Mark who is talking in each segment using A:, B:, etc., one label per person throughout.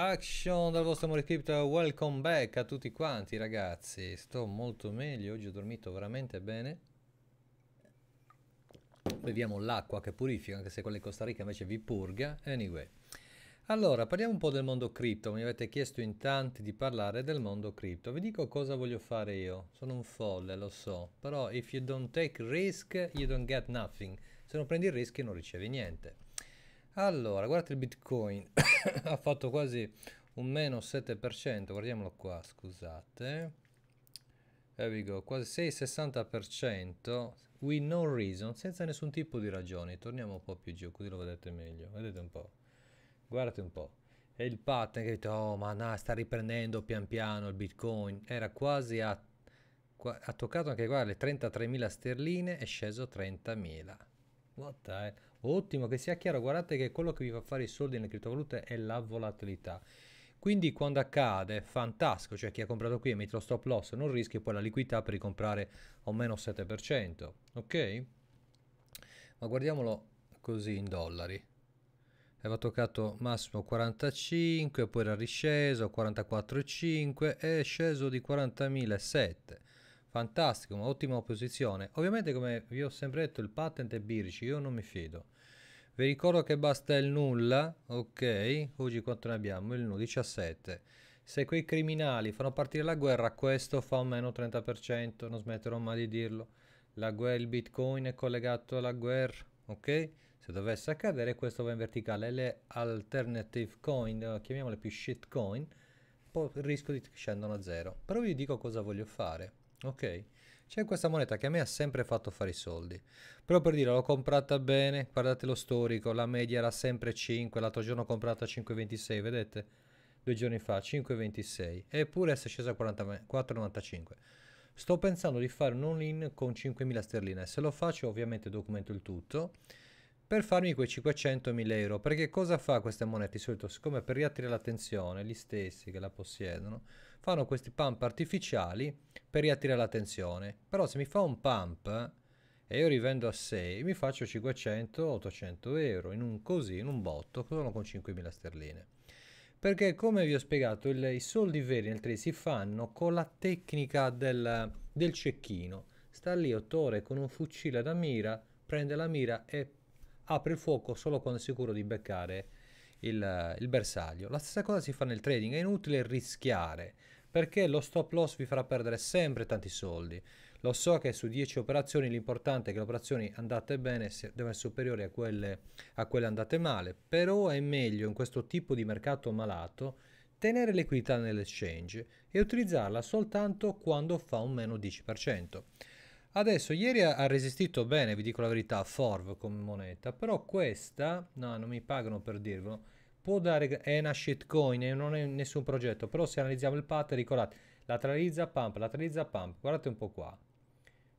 A: Action dal vostro amore cripta, welcome back a tutti quanti ragazzi, sto molto meglio, oggi ho dormito veramente bene. Beviamo l'acqua che purifica, anche se quella di Costa Rica invece vi purga. Anyway, allora parliamo un po' del mondo cripto, mi avete chiesto in tanti di parlare del mondo cripto, vi dico cosa voglio fare io, sono un folle lo so, però if you don't take risk you don't get nothing, se non prendi rischi non ricevi niente. Allora, guardate il Bitcoin, ha fatto quasi un meno 7%, guardiamolo qua, scusate. There we go, quasi 6,60%, with no reason, senza nessun tipo di ragioni. Torniamo un po' più giù, così lo vedete meglio. Vedete un po', guardate un po'. E il pattern che dice, oh ma no, sta riprendendo pian piano il Bitcoin. Era quasi a... Qua, ha toccato anche qua le 33.000 sterline, è sceso 30.000. What the hell? Ottimo, che sia chiaro, guardate che quello che vi fa fare i soldi nelle criptovalute è la volatilità. Quindi quando accade, fantastico, cioè chi ha comprato qui e mette lo stop loss non rischia poi la liquidità per ricomprare a meno 7%, ok? Ma guardiamolo così in dollari. Aveva toccato massimo 45, poi era risceso 44,5 è sceso di 40.007. Fantastico, ottima posizione. Ovviamente come vi ho sempre detto il patent è birci, io non mi fido. Vi ricordo che basta il nulla, ok? Oggi quanto ne abbiamo? Il nulla, 17. Se quei criminali fanno partire la guerra, questo fa un meno 30%, non smetterò mai di dirlo. La guerra, il bitcoin è collegato alla guerra, ok? Se dovesse accadere questo va in verticale, le alternative coin, eh, chiamiamole più shitcoin, il rischio di scendono a zero. Però vi dico cosa voglio fare. Ok. C'è questa moneta che a me ha sempre fatto fare i soldi. Però per dire, l'ho comprata bene, guardate lo storico, la media era sempre 5, l'altro giorno ho comprata 5,26, vedete? Due giorni fa, 5,26. Eppure è scesa a 4,95. Sto pensando di fare un all-in con 5.000 sterline. Se lo faccio ovviamente documento il tutto per farmi quei 500.000 euro. Perché cosa fa queste monete? Di solito, siccome per riattirare l'attenzione, gli stessi che la possiedono, fanno questi pump artificiali per riattirare l'attenzione. Però se mi fa un pump e io rivendo a 6, mi faccio 500-800 euro in un così, in un botto, solo con 5.000 sterline. Perché come vi ho spiegato, il, i soldi veri nel 3 si fanno con la tecnica del, del cecchino. Sta lì otto ore con un fucile da mira, prende la mira e apre il fuoco solo quando è sicuro di beccare il, il bersaglio. La stessa cosa si fa nel trading, è inutile rischiare perché lo stop loss vi farà perdere sempre tanti soldi. Lo so che su 10 operazioni l'importante è che le operazioni andate bene devono essere superiori a quelle, a quelle andate male, però è meglio in questo tipo di mercato malato tenere liquidità nell'exchange e utilizzarla soltanto quando fa un meno 10%. Adesso, ieri ha resistito bene, vi dico la verità, a Forv come moneta, però questa, no, non mi pagano per dirvelo, può dare, è una shitcoin, non è nessun progetto, però se analizziamo il pattern, ricordate, lateralizza pump, lateralizza pump, guardate un po' qua.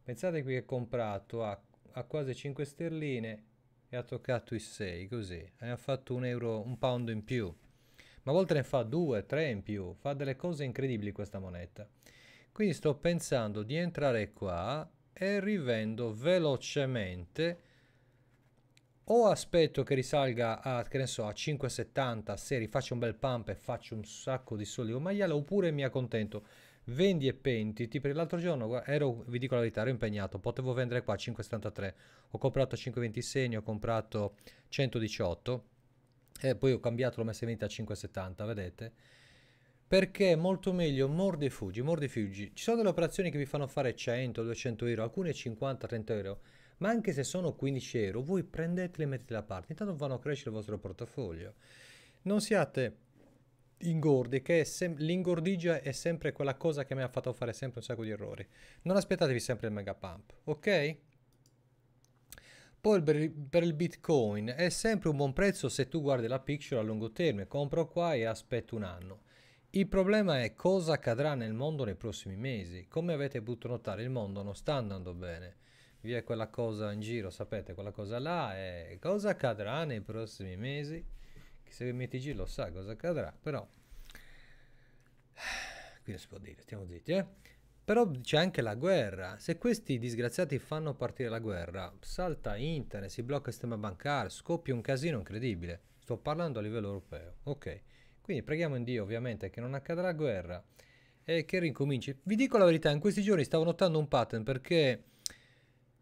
A: Pensate qui che è comprato a, a quasi 5 sterline e ha toccato i 6, così, e ha fatto un euro, un pound in più. Ma a volte ne fa 2, 3 in più, fa delle cose incredibili questa moneta. Quindi sto pensando di entrare qua e rivendo velocemente o aspetto che risalga a, che ne so, a 5,70 se rifaccio un bel pump e faccio un sacco di soldi con maiale oppure mi accontento vendi e pentiti perché l'altro giorno ero, vi dico la verità ero impegnato potevo vendere qua a 5,73 ho comprato a 5,26 ho comprato 118 e poi ho cambiato l'ho messo in vendita a 5,70 vedete perché è molto meglio mordi e fuggi, mordi e fuggi. Ci sono delle operazioni che vi fanno fare 100, 200 euro, alcune 50, 30 euro, ma anche se sono 15 euro, voi prendetele e mettetele da parte, intanto vanno a crescere il vostro portafoglio. Non siate ingordi, che sem- l'ingordigia è sempre quella cosa che mi ha fatto fare sempre un sacco di errori. Non aspettatevi sempre il mega pump, ok? Poi per il Bitcoin è sempre un buon prezzo se tu guardi la picture a lungo termine, compro qua e aspetto un anno. Il problema è cosa accadrà nel mondo nei prossimi mesi. Come avete potuto notare, il mondo non sta andando bene. Vi è quella cosa in giro, sapete, quella cosa là è cosa accadrà nei prossimi mesi. Chi se mette giro lo sa cosa accadrà, però qui non si può dire, stiamo zitti, eh. Però c'è anche la guerra. Se questi disgraziati fanno partire la guerra, salta internet, si blocca il sistema bancario, scoppia un casino incredibile. Sto parlando a livello europeo. Ok. Quindi preghiamo in Dio ovviamente che non accadrà guerra e che rincominci. Vi dico la verità, in questi giorni stavo notando un pattern perché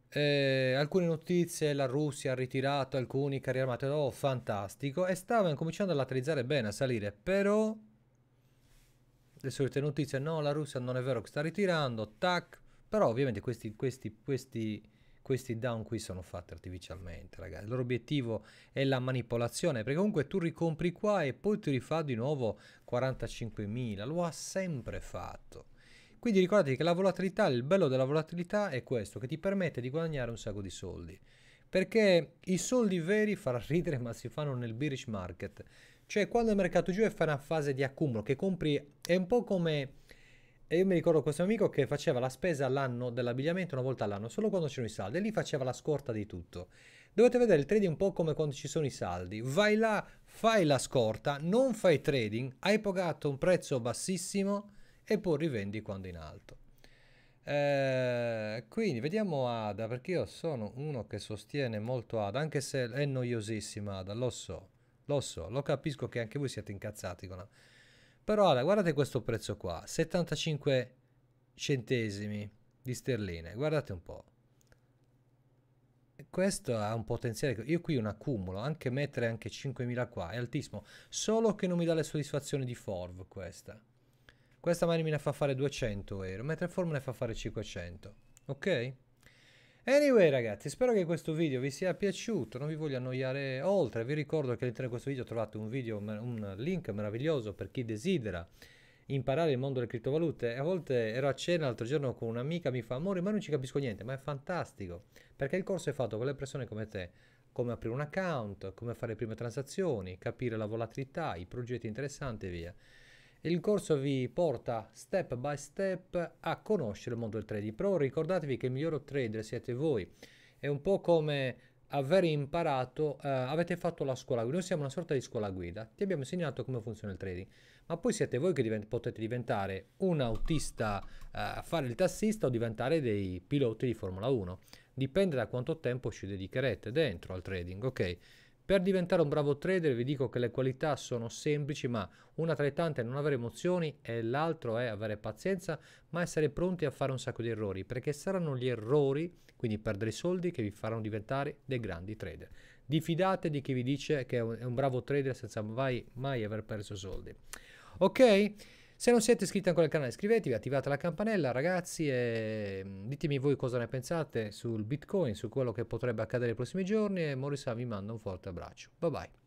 A: eh, alcune notizie, la Russia ha ritirato alcuni carri armati, oh fantastico, e stava cominciando a laterizzare bene, a salire, però le solite notizie, no la Russia non è vero che sta ritirando, tac, però ovviamente questi, questi, questi questi down qui sono fatti artificialmente, ragazzi. Il loro obiettivo è la manipolazione, perché comunque tu ricompri qua e poi ti rifà di nuovo 45.000, lo ha sempre fatto. Quindi ricordati che la volatilità, il bello della volatilità è questo, che ti permette di guadagnare un sacco di soldi. Perché i soldi veri farà ridere ma si fanno nel bearish market. Cioè quando il mercato giù è fa una fase di accumulo, che compri, è un po' come e io mi ricordo questo amico che faceva la spesa all'anno dell'abbigliamento una volta all'anno, solo quando c'erano i saldi, e lì faceva la scorta di tutto. Dovete vedere il trading un po' come quando ci sono i saldi. Vai là, fai la scorta, non fai trading, hai pagato un prezzo bassissimo e poi rivendi quando in alto. Eh, quindi vediamo Ada, perché io sono uno che sostiene molto Ada, anche se è noiosissima Ada, lo so, lo so, lo capisco che anche voi siete incazzati con la però ora guardate questo prezzo qua, 75 centesimi di sterline, guardate un po'. Questo ha un potenziale, io qui un accumulo, anche mettere anche 5.000 qua, è altissimo, solo che non mi dà le soddisfazioni di Forv questa. Questa magari me ne fa fare 200 euro, mentre Forv me ne fa fare 500, ok? Anyway ragazzi, spero che questo video vi sia piaciuto, non vi voglio annoiare oltre, vi ricordo che all'interno di questo video trovate un, video, un link meraviglioso per chi desidera imparare il mondo delle criptovalute a volte ero a cena l'altro giorno con un'amica mi fa amore ma non ci capisco niente ma è fantastico perché il corso è fatto con le persone come te come aprire un account come fare le prime transazioni capire la volatilità i progetti interessanti e via il corso vi porta step by step a conoscere il mondo del trading, però ricordatevi che il miglior trader siete voi. È un po' come aver imparato, eh, avete fatto la scuola guida, noi siamo una sorta di scuola guida, ti abbiamo insegnato come funziona il trading, ma poi siete voi che divent- potete diventare un autista, eh, fare il tassista o diventare dei piloti di Formula 1, dipende da quanto tempo ci dedicherete dentro al trading, ok? Per diventare un bravo trader vi dico che le qualità sono semplici, ma una tra le tante è non avere emozioni e l'altro è avere pazienza, ma essere pronti a fare un sacco di errori, perché saranno gli errori, quindi perdere i soldi, che vi faranno diventare dei grandi trader. Difidate di chi vi dice che è un bravo trader senza mai, mai aver perso soldi. Ok? Se non siete iscritti ancora al canale iscrivetevi, attivate la campanella ragazzi e mm, ditemi voi cosa ne pensate sul Bitcoin, su quello che potrebbe accadere nei prossimi giorni e Morisa vi manda un forte abbraccio. Bye bye.